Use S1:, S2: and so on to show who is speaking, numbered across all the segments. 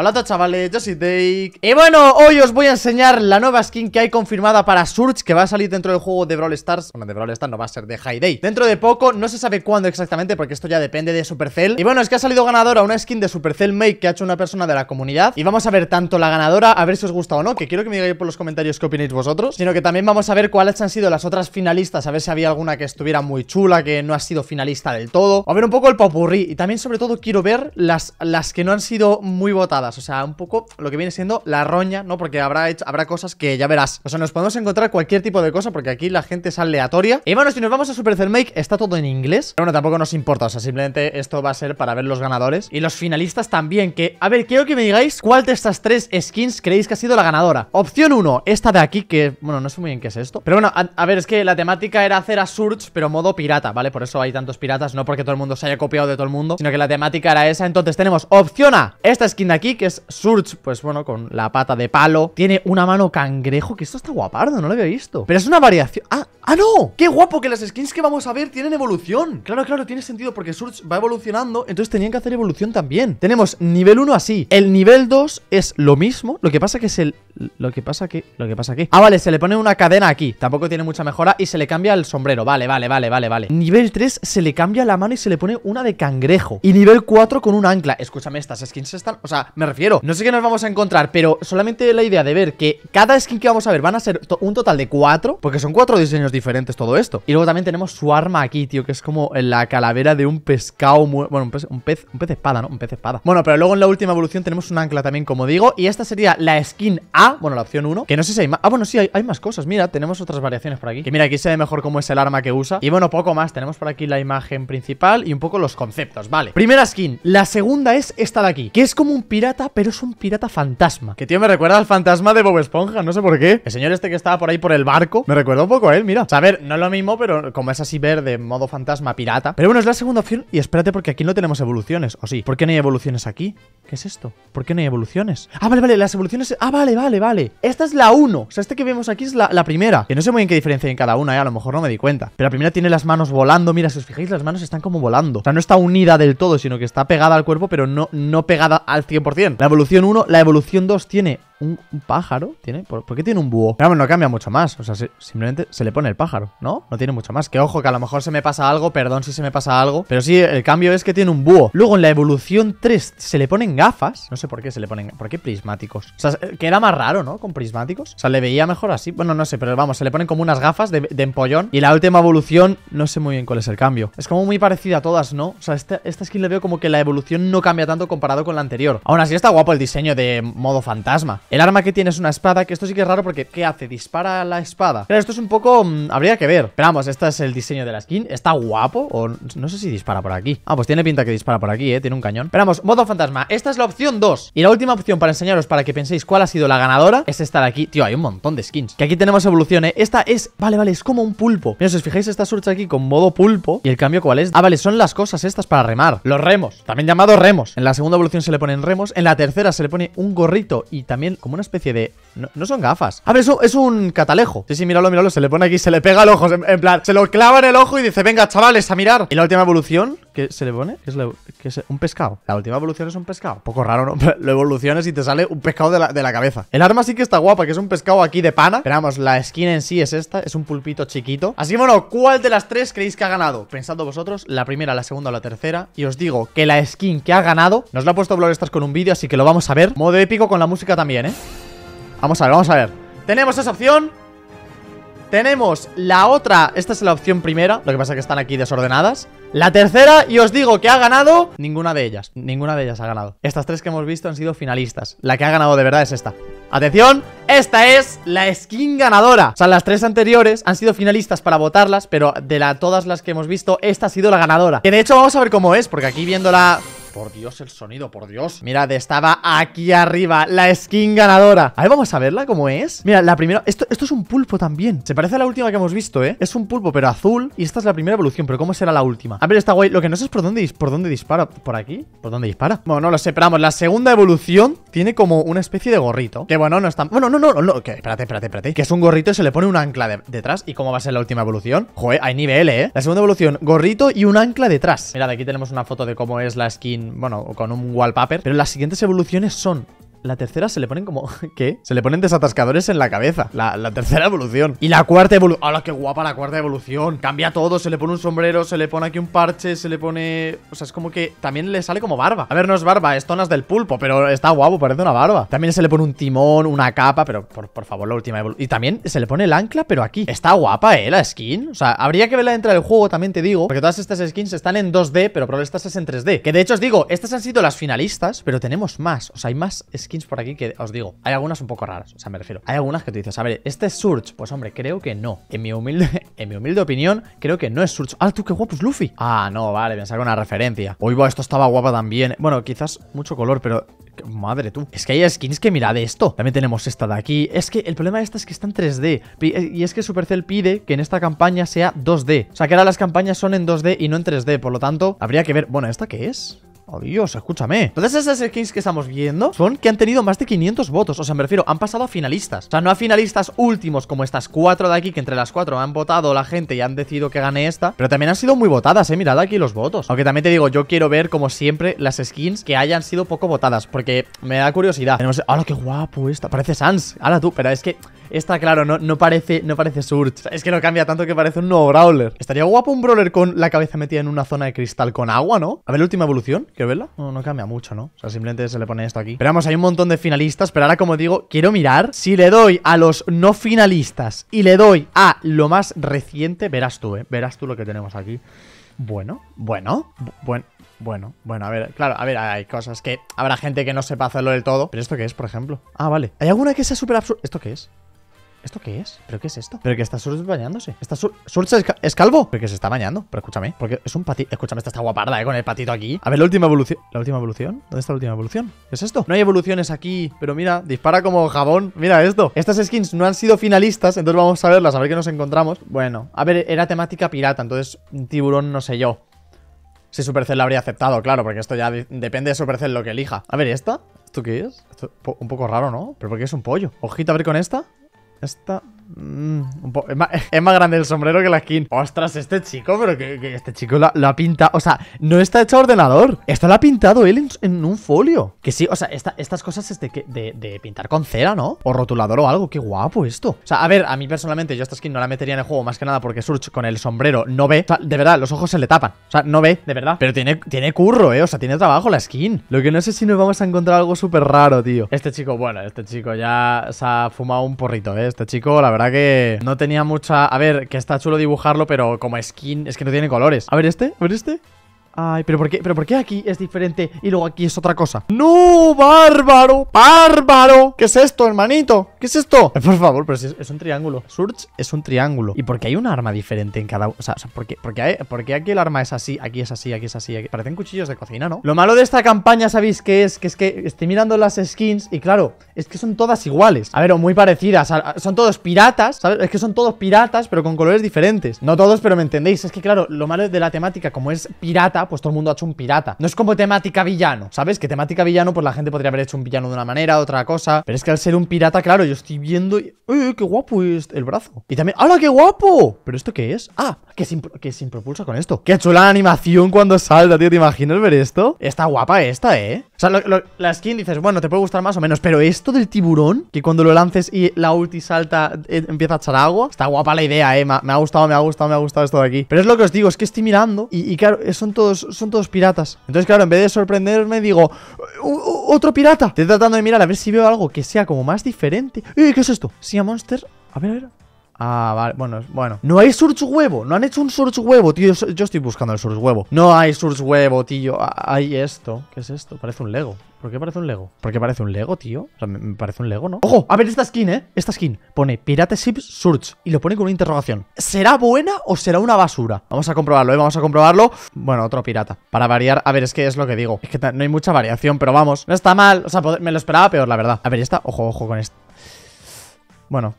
S1: Hola todos chavales, yo soy Dake Y bueno, hoy os voy a enseñar la nueva skin que hay confirmada para Surge Que va a salir dentro del juego de Brawl Stars Bueno, de Brawl Stars no va a ser de High Day Dentro de poco, no se sabe cuándo exactamente Porque esto ya depende de Supercell Y bueno, es que ha salido ganadora una skin de Supercell Make Que ha hecho una persona de la comunidad Y vamos a ver tanto la ganadora, a ver si os gusta o no Que quiero que me digáis por los comentarios qué opináis vosotros Sino que también vamos a ver cuáles han sido las otras finalistas A ver si había alguna que estuviera muy chula Que no ha sido finalista del todo A ver un poco el popurrí Y también sobre todo quiero ver las, las que no han sido muy votadas o sea, un poco lo que viene siendo la roña, ¿no? Porque habrá, habrá cosas que ya verás. O sea, nos podemos encontrar cualquier tipo de cosa porque aquí la gente es aleatoria. Y bueno, si nos vamos a Supercell Make, está todo en inglés. Pero bueno, tampoco nos importa. O sea, simplemente esto va a ser para ver los ganadores. Y los finalistas también, que... A ver, quiero que me digáis cuál de estas tres skins creéis que ha sido la ganadora. Opción 1, esta de aquí, que... Bueno, no sé muy bien qué es esto. Pero bueno, a, a ver, es que la temática era hacer a Surge, pero modo pirata, ¿vale? Por eso hay tantos piratas, no porque todo el mundo se haya copiado de todo el mundo, sino que la temática era esa. Entonces tenemos opción A, esta skin de aquí, que es Surge, pues bueno, con la pata de palo. Tiene una mano cangrejo, que esto está guapardo, no lo había visto. Pero es una variación... ¡Ah! ¡Ah, no! ¡Qué guapo que las skins que vamos a ver tienen evolución! Claro, claro, tiene sentido porque Surge va evolucionando, entonces tenían que hacer evolución también. Tenemos nivel 1 así. El nivel 2 es lo mismo, lo que pasa que es el... Lo que pasa que... Lo que pasa aquí. Ah, vale, se le pone una cadena aquí. Tampoco tiene mucha mejora y se le cambia el sombrero. Vale, vale, vale, vale, vale. Nivel 3 se le cambia la mano y se le pone una de cangrejo. Y nivel 4 con un ancla. Escúchame, estas skins están... O sea, me refiero No sé qué nos vamos a encontrar, pero solamente la idea de ver que cada skin que vamos a ver van a ser un total de cuatro Porque son cuatro diseños diferentes todo esto Y luego también tenemos su arma aquí, tío, que es como la calavera de un pescado Bueno, un pez, un pez, espada, ¿no? Un pez espada Bueno, pero luego en la última evolución tenemos un ancla también, como digo Y esta sería la skin A, bueno, la opción 1 Que no sé si hay más, ah, bueno, sí, hay, hay más cosas Mira, tenemos otras variaciones por aquí Que mira, aquí se ve mejor cómo es el arma que usa Y bueno, poco más, tenemos por aquí la imagen principal Y un poco los conceptos, vale Primera skin, la segunda es esta de aquí Que es como un pirata pero es un pirata fantasma. Que tío, me recuerda al fantasma de Bob Esponja, no sé por qué. El señor este que estaba por ahí por el barco, me recuerda un poco a él, mira. O sea, a ver, no es lo mismo, pero como es así verde, modo fantasma, pirata. Pero bueno, es la segunda opción y espérate porque aquí no tenemos evoluciones, ¿o sí? ¿Por qué no hay evoluciones aquí? ¿Qué es esto? ¿Por qué no hay evoluciones? Ah, vale, vale, las evoluciones... Ah, vale, vale, vale. Esta es la 1. O sea, este que vemos aquí es la, primera. Que no sé muy bien qué diferencia hay en cada una, ¿eh? a lo mejor no me di cuenta. Pero la primera tiene las manos volando. Mira, si os fijáis, las manos están como volando. O sea, no está unida del todo, sino que está pegada al cuerpo, pero no, no pegada al 100%. La evolución 1, la evolución 2 tiene un, pájaro, ¿tiene? ¿Por, qué tiene un búho? Claro, no cambia mucho más, o sea, simplemente se le pone el pájaro, ¿no? No tiene mucho más. Que ojo, que a lo mejor se me pasa algo, perdón si se me pasa algo, pero sí, el cambio es que tiene un búho. Luego en la evolución 3 se le ponen gafas, no sé por qué se le ponen, ¿por qué prismáticos? O sea, eh, que era más raro, ¿no? Con prismáticos. O sea, le veía mejor así, bueno, no sé, pero vamos, se le ponen como unas gafas de, empollón. Y la última evolución, no sé muy bien cuál es el cambio. Es como muy parecida a todas, ¿no? O sea, esta, esta skin le veo como que la evolución no cambia tanto comparado con la anterior. Aún así, está guapo el diseño de modo fantasma. El arma que tiene es una espada, que esto sí que es raro porque ¿qué hace? Dispara la espada. Pero esto es un poco... Mm, habría que ver. Esperamos, vamos, este es el diseño de la skin. Está guapo o no sé si dispara por aquí. Ah, pues tiene pinta que dispara por aquí, ¿eh? Tiene un cañón. Esperamos, modo fantasma. Esta es la opción 2. Y la última opción para enseñaros para que penséis cuál ha sido la ganadora es esta de aquí. Tío, hay un montón de skins. Que aquí tenemos evolución, Esta es... Vale, vale, es como un pulpo. Mira, si os fijáis, esta surcha aquí con modo pulpo. ¿Y el cambio cuál es? Ah, vale, son las cosas estas para remar. Los remos. También llamados remos. En la segunda evolución se le ponen remos. En la tercera se le pone un gorrito y también como una especie de... No, son gafas. A ver, eso es un catalejo. Sí, sí, míralo, míralo. Se le pone aquí, se le pega el ojo. En, en plan, se lo clava en el ojo y dice, venga, chavales, a mirar. Y la última evolución ¿Qué se le pone, ¿Qué es, un pescado. La última evolución es un pescado. poco raro, ¿no? Lo evolucionas y te sale un pescado de la, cabeza. El arma sí que está guapa, que es un pescado aquí de pana. Pero vamos, la skin en sí es esta, es un pulpito chiquito. Así que bueno, ¿cuál de las tres creéis que ha ganado? Pensando vosotros, la primera, la segunda o la tercera. Y os digo que la skin que ha ganado, nos la ha puesto estas con un vídeo, así que lo vamos a ver. Modo épico con la música también, ¿eh? Vamos a ver, vamos a ver. Tenemos esa opción tenemos la otra, esta es la opción primera, lo que pasa es que están aquí desordenadas. La tercera, y os digo que ha ganado ninguna de ellas, ninguna de ellas ha ganado. Estas tres que hemos visto han sido finalistas. La que ha ganado de verdad es esta. Atención, esta es la skin ganadora. O sea, las tres anteriores han sido finalistas para votarlas, pero de todas las que hemos visto, esta ha sido la ganadora. Que de hecho vamos a ver cómo es, porque aquí viéndola por Dios, el sonido, por Dios Mirad, estaba aquí arriba La skin ganadora A ver, vamos a verla cómo es Mira, la primera... Esto, esto es un pulpo también Se parece a la última que hemos visto, ¿eh? Es un pulpo, pero azul Y esta es la primera evolución Pero ¿cómo será la última? A ver, está guay Lo que no sé es por dónde, por dónde dispara ¿Por aquí? ¿Por dónde dispara? Bueno, no lo sé la segunda evolución Tiene como una especie de gorrito Que bueno, no está... Bueno, no, no, no, no. espérate, espérate, espérate Que es un gorrito y se le pone un ancla detrás ¿Y cómo va a ser la última evolución? Joder, hay nivel, ¿eh? La segunda evolución, gorrito y un ancla detrás Mirad, aquí tenemos una foto de cómo es la skin bueno, con un wallpaper, pero las siguientes evoluciones son la tercera se le ponen como... ¿Qué? Se le ponen desatascadores en la cabeza. La, tercera evolución. Y la cuarta evolución... ¡Hala, qué guapa la cuarta evolución! Cambia todo, se le pone un sombrero, se le pone aquí un parche, se le pone... O sea, es como que también le sale como barba. A ver, no es barba, es zonas del pulpo, pero está guapo, parece una barba. También se le pone un timón, una capa, pero por, favor, la última evolución. Y también se le pone el ancla, pero aquí. Está guapa, ¿eh? La skin. O sea, habría que verla dentro del juego, también te digo. Porque todas estas skins están en 2D, pero probablemente estas es en 3D. Que de hecho os digo, estas han sido las finalistas, pero tenemos más. O sea, hay más skins skins por aquí que os digo, hay algunas un poco raras, o sea, me refiero. Hay algunas que tú dices, a ver, ¿este es Surge? Pues hombre, creo que no. En mi humilde, en mi humilde opinión, creo que no es Surge. ¡Ah, tú qué guapo es Luffy! Ah, no, vale, pensaba una referencia. Uy, esto estaba guapa también. Bueno, quizás mucho color, pero... Madre tú. Es que hay skins que mira de esto. También tenemos esta de aquí. Es que el problema de esta es que está en 3D. Eh, y es que Supercell pide que en esta campaña sea 2D. O sea, que ahora las campañas son en 2D y no en 3D. Por lo tanto, habría que ver... Bueno, ¿esta qué es? Oh, Dios, escúchame. Todas esas skins que estamos viendo son que han tenido más de 500 votos. O sea, me refiero, han pasado a finalistas. O sea, no a finalistas últimos como estas cuatro de aquí, que entre las cuatro han votado la gente y han decidido que gane esta. Pero también han sido muy votadas, eh. Mirad aquí los votos. Aunque también te digo, yo quiero ver, como siempre, las skins que hayan sido poco votadas. Porque me da curiosidad. Tenemos... ¡Hala, qué guapo esta! Parece Sans. ¡Hala tú! Pero es que... Esta, claro, no, no parece, no parece Surge. es que no cambia tanto que parece un nuevo Brawler. Estaría guapo un Brawler con la cabeza metida en una zona de cristal con agua, ¿no? A ver la última evolución, que verla. No, no cambia mucho, ¿no? O sea, simplemente se le pone esto aquí. Pero vamos, hay un montón de finalistas, pero ahora, como digo, quiero mirar. Si le doy a los no finalistas y le doy a lo más reciente, verás tú, ¿eh? Verás tú lo que tenemos aquí. Bueno, bueno, bueno. Bueno, bueno, a ver, claro, a ver, hay cosas que habrá gente que no sepa hacerlo del todo. ¿Pero esto qué es, por ejemplo? Ah, vale. ¿Hay alguna que sea súper absurda? ¿Esto qué es? ¿Esto qué es? ¿Pero qué es esto? ¿Pero que está Surge bañándose? ¿Está Surge es, calvo? ¿Pero que se está bañando? Pero escúchame, porque es un patito. Escúchame, esta está guaparda, ¿eh? Con el patito aquí. A ver, la última evolución. ¿La última evolución? ¿Dónde está la última evolución? ¿Qué es esto? No hay evoluciones aquí, pero mira, dispara como jabón. Mira esto. Estas skins no han sido finalistas, entonces vamos a verlas, a ver qué nos encontramos. Bueno, a ver, era temática pirata, entonces un tiburón no sé yo. Si Supercell la habría aceptado, claro, porque esto ya depende de Supercell lo que elija. A ver, ¿esta? ¿Esto qué es? un poco raro, ¿no? ¿Pero por es un pollo? Ojita a ver con esta. Esta Mm, es, más, es, más, grande el sombrero que la skin. Ostras, este chico, pero que, este chico lo, ha pintado. O sea, no está hecho ordenador. Esto lo ha pintado él en, un folio. Que sí, o sea, estas cosas es de, de, pintar con cera, ¿no? O rotulador o algo. Qué guapo esto. O sea, a ver, a mí personalmente yo esta skin no la metería en el juego más que nada porque Surge con el sombrero no ve. O sea, de verdad, los ojos se le tapan. O sea, no ve, de verdad. Pero tiene, tiene curro, ¿eh? O sea, tiene trabajo la skin. Lo que no sé si nos vamos a encontrar algo súper raro, tío. Este chico, bueno, este chico ya se ha fumado un porrito, ¿eh? Este chico, la verdad que no tenía mucha... A ver, que está chulo dibujarlo, pero como skin es que no tiene colores. A ver este, a ver este. Ay, ¿pero por, qué, ¿pero por aquí es diferente y luego aquí es otra cosa? ¡No, bárbaro! ¡Bárbaro! ¿Qué es esto, hermanito? ¿Qué es esto? por favor, pero si es, un triángulo Surge es un triángulo ¿Y por qué hay un arma diferente en cada... O sea, ¿por qué, aquí el arma es así? Aquí es así, aquí es así Parecen cuchillos de cocina, ¿no? Lo malo de esta campaña, ¿sabéis qué es? Que es que estoy mirando las skins y claro, es que son todas iguales A ver, o muy parecidas Son todos piratas, ¿sabes? Es que son todos piratas, pero con colores diferentes No todos, pero me entendéis Es que claro, lo malo de la temática, como es pirata pues todo el mundo ha hecho un pirata. No es como temática villano, ¿sabes? Que temática villano, pues la gente podría haber hecho un villano de una manera, otra cosa. Pero es que al ser un pirata, claro, yo estoy viendo y... ¡Eh, qué guapo es el brazo! Y también... ¡Hala, qué guapo! ¿Pero esto qué es? Ah, que sin que sin con esto. ¡Qué chula la animación cuando salta, tío! ¿Te imaginas ver esto? Está guapa esta, ¿eh? O sea, la skin dices, bueno, te puede gustar más o menos, pero esto del tiburón, que cuando lo lances y la ulti salta, eh, empieza a echar agua, está guapa la idea, eh. Me, ha gustado, me ha gustado, me ha gustado esto de aquí. Pero es lo que os digo, es que estoy mirando y, claro, eh, son todos, son todos piratas. Entonces, claro, en vez de sorprenderme, digo, otro pirata. Estoy tratando de mirar a ver si veo algo que sea como más diferente. uy eh, qué es esto? a Monster? A ver, a ver. Ah, vale, bueno, bueno No hay Surge Huevo, no han hecho un Surge Huevo, tío Yo, estoy buscando el Surge Huevo No hay Surge Huevo, tío Hay esto, ¿qué es esto? Parece un Lego ¿Por qué parece un Lego? ¿Por qué parece un Lego, tío? O sea, me, parece un Lego, ¿no? ¡Ojo! A ver esta skin, ¿eh? Esta skin Pone Pirate ships Surge Y lo pone con una interrogación ¿Será buena o será una basura? Vamos a comprobarlo, ¿eh? Vamos a comprobarlo Bueno, otro pirata Para variar, a ver, es que es lo que digo Es que no hay mucha variación, pero vamos No está mal, o sea, me lo esperaba peor, la verdad A ver, esta, ojo, ojo con esta bueno,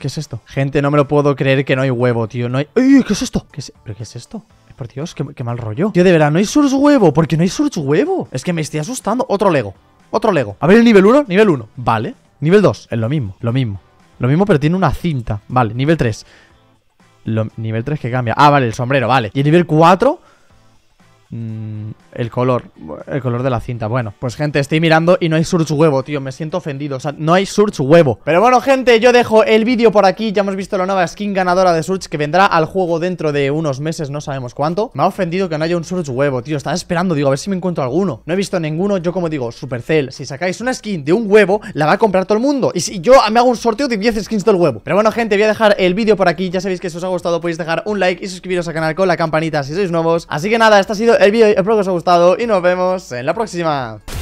S1: ¿qué es esto? Gente, no me lo puedo creer que no hay huevo, tío. No hay... ¿Qué es esto? ¿Qué es... ¿Pero qué es esto? Por Dios, qué, mal rollo. Tío, de verdad, no hay surge huevo. ¿Por qué no hay surge huevo? Es que me estoy asustando. Otro Lego. Otro Lego. A ver, el nivel 1, nivel 1. Vale. Nivel 2, es lo mismo, lo mismo. Lo mismo, pero tiene una cinta. Vale, nivel 3. nivel 3 que cambia. Ah, vale, el sombrero, vale. Y el nivel 4 Mm, el color, el color de la cinta. Bueno, pues gente, estoy mirando y no hay Surge huevo, tío, me siento ofendido, o sea, no hay Surge huevo. Pero bueno, gente, yo dejo el vídeo por aquí, ya hemos visto la nueva skin ganadora de Surge, que vendrá al juego dentro de unos meses, no sabemos cuánto. Me ha ofendido que no haya un Surge huevo, tío, estaba esperando, digo, a ver si me encuentro alguno. No he visto ninguno, yo como digo, Supercell, si sacáis una skin de un huevo, la va a comprar todo el mundo. Y si yo me hago un sorteo de 10 skins del huevo. Pero bueno, gente, voy a dejar el vídeo por aquí, ya sabéis que si os ha gustado podéis dejar un like y suscribiros al canal con la campanita si sois nuevos. Así que nada, esta ha sido el vídeo, espero que os haya gustado y nos vemos en la próxima.